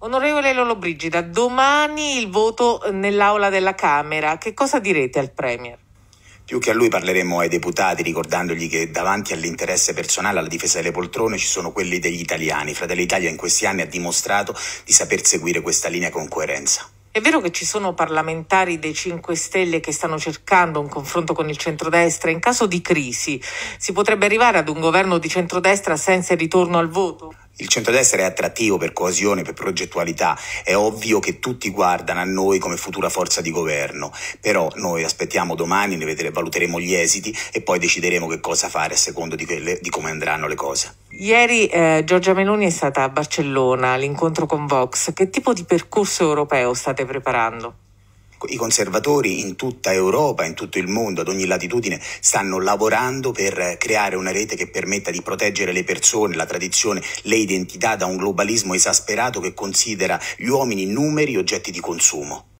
Onorevole Lollobrigida, domani il voto nell'aula della Camera, che cosa direte al Premier? Più che a lui parleremo ai deputati ricordandogli che davanti all'interesse personale alla difesa delle poltrone ci sono quelli degli italiani. Fratelli Italia in questi anni ha dimostrato di saper seguire questa linea con coerenza. È vero che ci sono parlamentari dei 5 Stelle che stanno cercando un confronto con il centrodestra. In caso di crisi si potrebbe arrivare ad un governo di centrodestra senza il ritorno al voto? il centrodestra è attrattivo per coesione, per progettualità, è ovvio che tutti guardano a noi come futura forza di governo, però noi aspettiamo domani, ne vedere, valuteremo gli esiti e poi decideremo che cosa fare a secondo di, quelle, di come andranno le cose. Ieri eh, Giorgia Meloni è stata a Barcellona all'incontro con Vox, che tipo di percorso europeo state preparando? i conservatori in tutta Europa, in tutto il mondo, ad ogni latitudine, stanno lavorando per creare una rete che permetta di proteggere le persone, la tradizione, le identità da un globalismo esasperato che considera gli uomini numeri e oggetti di consumo.